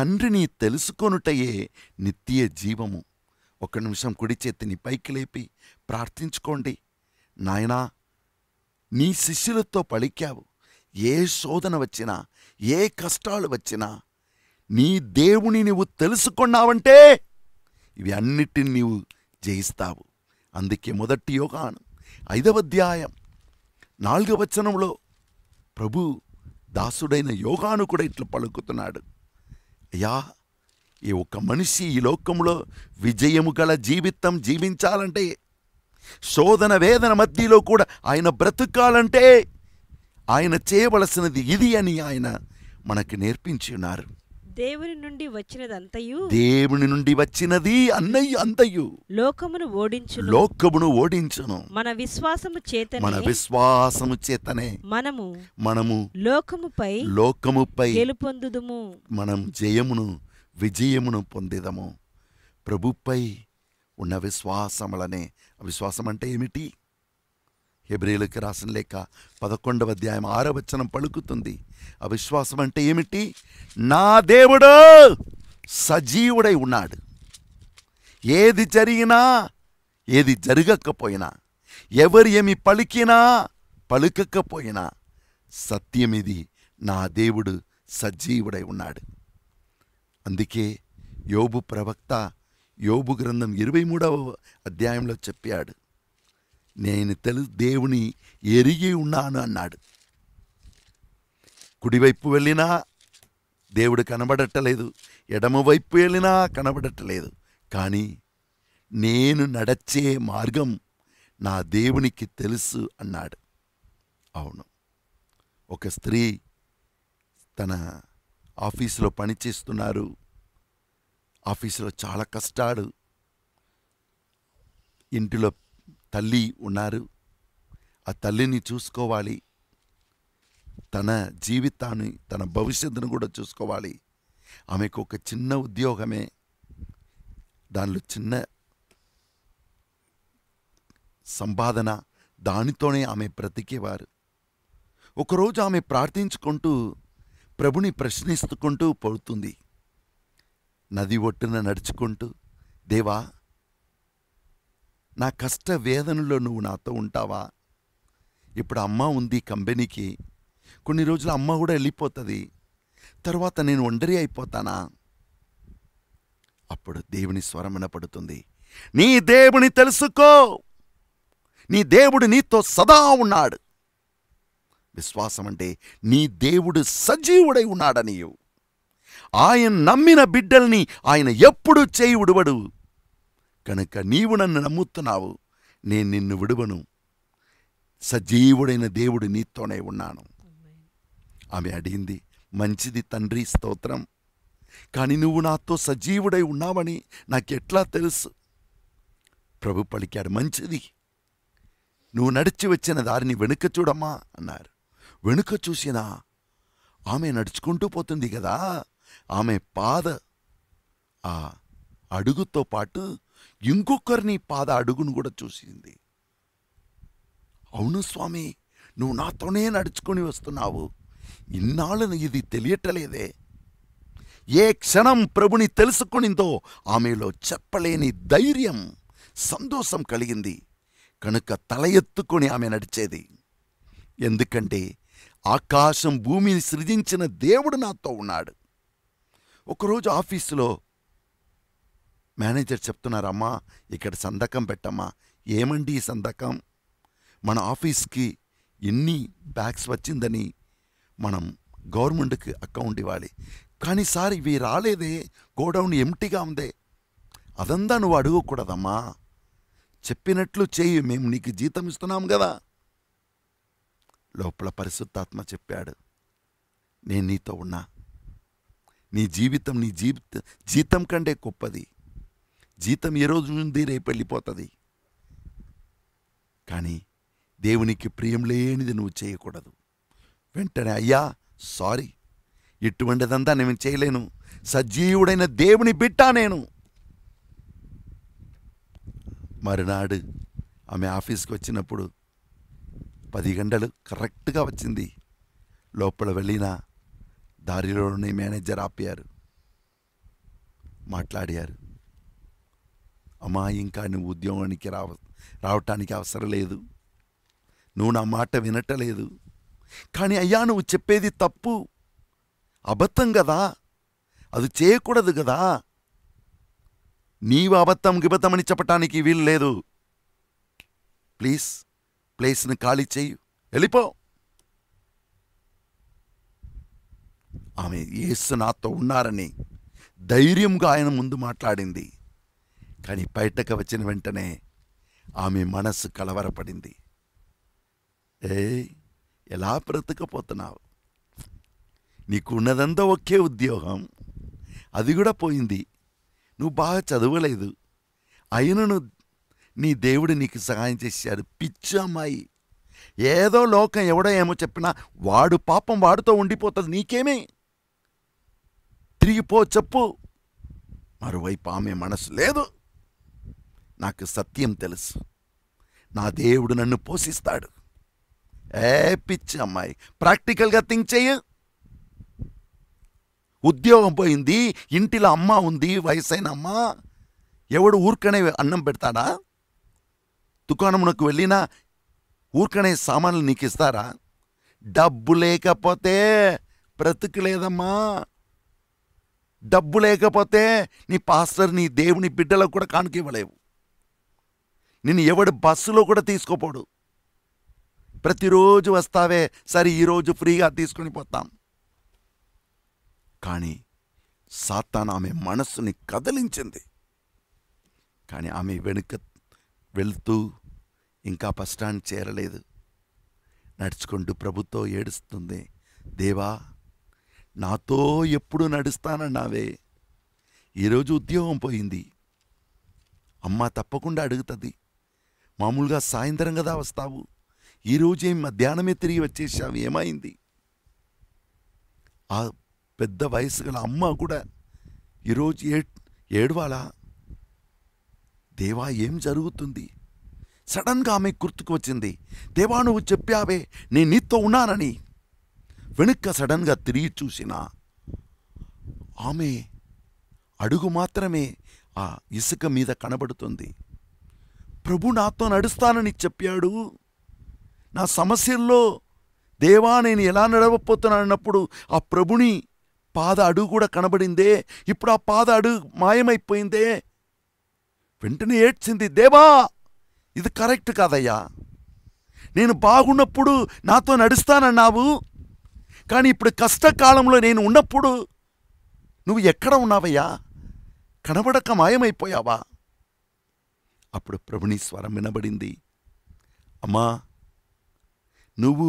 తండ్రిని తెలుసుకొనుటయే నిత్య జీవము ఒక నిమిషం కుడి చేతిని పైకి లేపి ప్రార్థించుకోండి నాయనా నీ శిష్యులతో పలికావు ఏ శోధన వచ్చినా ఏ కష్టాలు వచ్చినా నీ దేవుని నువ్వు తెలుసుకున్నావంటే ఇవి అన్నిటిని నీవు జయిస్తావు అందుకే మొదటి యోగాను ఐదవ అధ్యాయం నాలుగవచనంలో ప్రభు దాసుడైన యోగాను కూడా ఇట్లా పలుకుతున్నాడు అయ్యా ఈ ఒక మనిషి ఈ లోకంలో విజయము గల జీవితం జీవించాలంటే శోధన వేదన మధ్యలో కూడా ఆయన బ్రతకాలంటే ఆయన చేయవలసినది ఇది అని ఆయన మనకు నేర్పించున్నారు దేవుని నుండి వచ్చినదంతయు దేవుని నుండి వచ్చినది అన్నయ్య అంతయు లోకమును ఓడించు లోకమును ఓడించును మన విశ్వాసము చేతనే మన విశ్వాసము చేతనే మనము మనము లోకముపై లోకముపై గెలుపొందుదుము మనం జయమును విజయమును పొందిదము ప్రభుపై ఉన్న విశ్వాసములనే విశ్వాసం అంటే ఏమిటి ఎబ్రిలకి రాసిన లేక పదకొండవ అధ్యాయం ఆరో పలుకుతుంది అవిశ్వాసం అంటే ఏమిటి నా దేవుడు సజీవుడై ఉన్నాడు ఏది జరిగినా ఏది జరగకపోయినా ఎవరు ఏమి పలికినా పలుకకపోయినా సత్యం ఇది నా దేవుడు సజీవుడై ఉన్నాడు అందుకే యోబు ప్రవక్త యోబు గ్రంథం ఇరవై మూడవ అధ్యాయంలో చెప్పాడు నేను తెలు దేవుని ఎరిగి ఉన్నాను అన్నాడు కుడివైపు వెళ్ళినా దేవుడు కనబడటలేదు ఎడమవైపు వెళ్ళినా కనబడటలేదు కానీ నేను నడచే మార్గం నా దేవునికి తెలుసు అన్నాడు అవును ఒక స్త్రీ తన ఆఫీసులో పనిచేస్తున్నారు ఆఫీసులో చాలా కష్టాలు ఇంటిలో తల్లి ఉన్నారు ఆ తల్లిని చూసుకోవాలి తన జీవితాన్ని తన భవిష్యత్తును కూడా చూసుకోవాలి ఆమెకు ఒక చిన్న ఉద్యోగమే దానిలో చిన్న సంపాదన దానితోనే ఆమె బ్రతికేవారు ఒకరోజు ఆమె ప్రార్థించుకుంటూ ప్రభుని ప్రశ్నిస్తుకుంటూ పడుతుంది నది ఒట్టున నడుచుకుంటూ దేవా నా కష్ట వేదనలో నువ్వు నాతో ఉంటావా ఇప్పుడు అమ్మ ఉంది కంపెనీకి కొన్ని రోజులు అమ్మ కూడా వెళ్ళిపోతుంది తర్వాత నేను ఒండరి అయిపోతానా అప్పుడు దేవుని స్వరం వినపడుతుంది నీ దేవుని తెలుసుకో నీ దేవుడు నీతో సదా ఉన్నాడు విశ్వాసం అంటే నీ దేవుడు సజీవుడై ఉన్నాడనియు ఆయన నమ్మిన బిడ్డల్ని ఆయన ఎప్పుడూ చేయి ఉడవడు కనుక నీవు నన్ను నమ్ముతున్నావు నేను నిన్ను విడువను సజీవుడైన దేవుడు నీతోనే ఉన్నాను ఆమె అడిగింది మంచిది తండ్రి స్తోత్రం కానీ నువ్వు నాతో సజీవుడై ఉన్నావని నాకెట్లా తెలుసు ప్రభు పలికాడు మంచిది నువ్వు నడిచి వచ్చిన దారిని వెనుక చూడమ్మా అన్నారు వెనుక చూసినా ఆమె నడుచుకుంటూ పోతుంది కదా ఆమె పాద ఆ అడుగుతో పాటు ఇంకొకరిని పాద అడుగును కూడా చూసింది అవును స్వామి నువ్వు నాతోనే నడుచుకొని వస్తున్నావు ఇన్నాళ్ళను ఇది తెలియటలేదే ఏ క్షణం ప్రభుని తెలుసుకునిందో ఆమెలో చెప్పలేని ధైర్యం సంతోషం కలిగింది కనుక తల ఎత్తుకొని ఆమె నడిచేది ఎందుకంటే ఆకాశం భూమిని సృజించిన దేవుడు నాతో ఉన్నాడు ఒకరోజు ఆఫీసులో మేనేజర్ చెప్తున్నారమ్మా ఇక్కడ సంతకం పెట్టమ్మా ఏమండి ఈ సందకం మన ఆఫీస్కి ఎన్ని బ్యాగ్స్ వచ్చిందని మనం గవర్నమెంట్కి అకౌంట్ ఇవ్వాలి కానీ సార్ ఇవి రాలేదే గోడౌన్ ఎంటీగా ఉందే అదంతా నువ్వు అడగకూడదమ్మా చెప్పినట్లు చేయి మేము నీకు జీతం ఇస్తున్నాం కదా లోపల పరిశుద్ధాత్మ చెప్పాడు నేను నీతో ఉన్నా నీ జీవితం నీ జీవిత జీతం కంటే గొప్పది జీతం ఏ రోజు నుండి రేపు వెళ్ళిపోతుంది కానీ దేవునికి ప్రియం లేనిది నువ్వు చేయకూడదు వెంటనే అయ్యా సారీ ఇటువంటిదంతా నేను చేయలేను సజీవుడైన దేవుని బిట్టా నేను మరునాడు ఆమె ఆఫీస్కి వచ్చినప్పుడు పది గంటలు కరెక్ట్గా వచ్చింది లోపల వెళ్ళిన దారిలోనే మేనేజర్ ఆపారు మాట్లాడారు ఇంకా నువ్వు ఉద్యోగానికి రావ రావటానికి అవసరం లేదు నువ్వు నా మాట వినటలేదు కానీ అయ్యా నువ్వు చెప్పేది తప్పు అబద్ధం కదా అది చేయకూడదు కదా నీవు అబద్ధం గిబద్ధమని చెప్పటానికి వీలు లేదు ప్లీజ్ ప్లేస్ని ఖాళీ చేయు వెళ్ళిపో ఆమె ఏసు నాతో ఉన్నారని ధైర్యంగా ఆయన ముందు మాట్లాడింది కానీ బయటకు వచ్చిన వెంటనే ఆమె మనస్సు కలవరపడింది ఏ ఎలా బ్రతకపోతున్నావు నీకు ఉన్నదంతా ఒకే ఉద్యోగం అది కూడా పోయింది నువ్వు బాగా చదవలేదు అయినను నీ దేవుడు నీకు సహాయం చేశాడు పిచ్చి అమ్మాయి ఏదో లోకం ఎవడో ఏమో చెప్పినా వాడు పాపం వాడితో ఉండిపోతుంది నీకేమే తిరిగిపో చెప్పు మరోవైపు ఆమె మనసు లేదు నాకు సత్యం తెలుసు నా దేవుడు నన్ను పోషిస్తాడు ఏ పిచ్చి అమ్మాయి ప్రాక్టికల్గా థింక్ చేయ ఉద్యోగం పోయింది ఇంటిలో అమ్మ ఉంది వయసైన అమ్మ ఎవడు ఊరికనే అన్నం పెడతాడా దుకాణమునకు వెళ్ళినా ఊరికనే సామాన్లు నీకు ఇస్తారా డబ్బు లేకపోతే బ్రతుకు లేదమ్మా డబ్బు లేకపోతే నీ పాస్టర్ నీ దేవుని బిడ్డలకు కూడా కానుక ఇవ్వలేవు నిన్ను ఎవడు బస్సులో కూడా తీసుకోపోడు ప్రతిరోజు వస్తావే సరే ఈరోజు ఫ్రీగా తీసుకుని పోతాం కానీ సాతాన్ ఆమె మనస్సుని కదిలించింది కానీ ఆమె వెనుక వెళుతూ ఇంకా బస్ స్టాండ్ చేరలేదు నడుచుకుంటూ ప్రభుత్వం ఏడుస్తుంది దేవా నాతో ఎప్పుడు నడుస్తానన్నావే ఈరోజు ఉద్యోగం పోయింది అమ్మ తప్పకుండా అడుగుతుంది మామూలుగా సాయంత్రం కదా వస్తావు ఈరోజే మధ్యాహ్నమే తిరిగి వచ్చేసావు ఏమైంది ఆ పెద్ద వయసు గల అమ్మ కూడా ఈరోజు ఏ ఏడవాలా దేవా ఏం జరుగుతుంది సడన్గా ఆమె గుర్తుకు వచ్చింది దేవా నువ్వు చెప్పావే నేను నీతో ఉన్నానని వెనుక్క సడన్గా తిరిగి చూసిన ఆమె అడుగు మాత్రమే ఆ ఇసుక మీద కనబడుతుంది ప్రభు నాతో నడుస్తానని చెప్పాడు నా సమస్యల్లో దేవా నేను ఎలా నడవపోతున్నానన్నప్పుడు ఆ ప్రభుని పాద అడుగు కూడా కనబడిందే ఇప్పుడు ఆ పాద అడుగు మాయమైపోయిందే వెంటనే ఏడ్చింది దేవా ఇది కరెక్ట్ కాదయ్యా నేను బాగున్నప్పుడు నాతో నడుస్తానన్నావు కానీ ఇప్పుడు కష్టకాలంలో నేను ఉన్నప్పుడు నువ్వు ఎక్కడ ఉన్నావయ్యా కనబడక మాయమైపోయావా అప్పుడు ప్రభుని స్వరం వినబడింది అమ్మా నువ్వు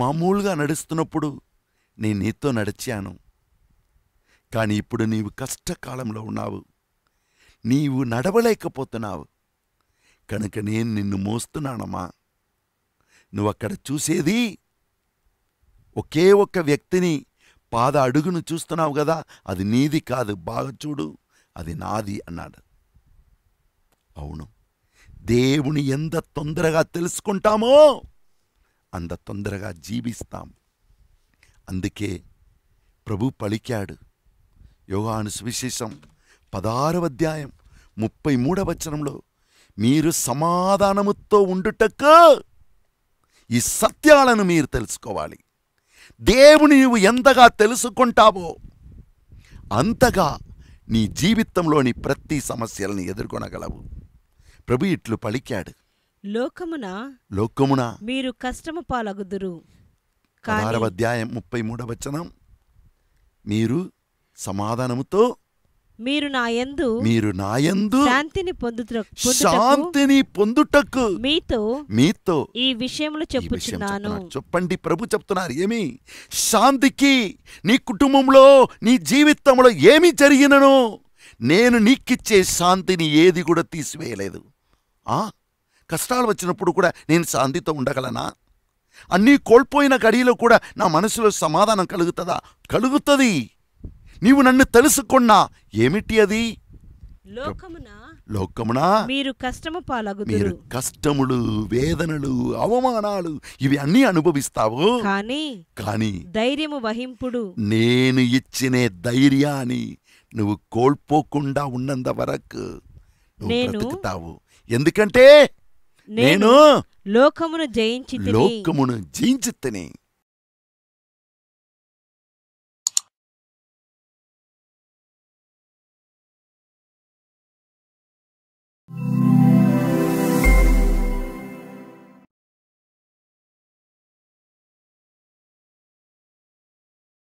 మామూలుగా నడుస్తున్నప్పుడు నేను నీతో నడిచాను కాని ఇప్పుడు నీవు కష్టకాలంలో ఉన్నావు నీవు నడవలేకపోతున్నావు కనుక నేను నిన్ను మోస్తున్నానమ్మా నువ్వక్కడ చూసేది ఒకే ఒక్క వ్యక్తిని పాద అడుగును చూస్తున్నావు కదా అది నీది కాదు బాగా చూడు అది నాది అన్నాడు అవును దేవుని ఎంత తొందరగా తెలుసుకుంటామో అంత తొందరగా జీవిస్తాం అందుకే ప్రభు పలికాడు యోగాను సువిశేషం పదహారవ అధ్యాయం ముప్పై మూడవ మీరు సమాధానముతో ఉండుటకు ఈ సత్యాలను మీరు తెలుసుకోవాలి దేవుని నువ్వు ఎంతగా తెలుసుకుంటావో అంతగా నీ జీవితంలోని ప్రతి సమస్యలను ఎదుర్కొనగలవు ప్రభు ఇట్లు పలికాడు లోకమున లోకమున మీరు కష్టము పాలగుదురు పదహారవ అధ్యాయం ముప్పై మూడవ వచనం మీరు సమాధానముతో మీరు నా యందు మీరు నా యందు శాంతిని పొందుటకు శాంతిని పొందుటకు మీతో మీతో ఈ విషయంలో చెప్పుచున్నాను చెప్పండి ప్రభు చెప్తున్నారు ఏమి శాంతికి నీ కుటుంబంలో నీ జీవితంలో ఏమి జరిగినను నేను నీకిచ్చే శాంతిని ఏది కూడా తీసివేయలేదు ఆ కష్టాలు వచ్చినప్పుడు కూడా నేను శాంతితో ఉండగలనా అన్నీ కోల్పోయిన గడిలో కూడా నా మనసులో సమాధానం కలుగుతుందా కలుగుతుంది నీవు నన్ను తెలుసుకున్నా ఏమిటి అది లోకమునా మీరు కష్టము పాలగు కష్టములు వేదనలు అవమానాలు ఇవి అన్నీ అనుభవిస్తావు కానీ కానీ ధైర్యము వహింపుడు నేను ఇచ్చిన ధైర్యాన్ని నువ్వు కోల్పోకుండా ఉన్నంత వరకు నువ్వు బ్రతుకుతావు ఎందుకంటే నేను లోకమును జయించి లోకమును జయించి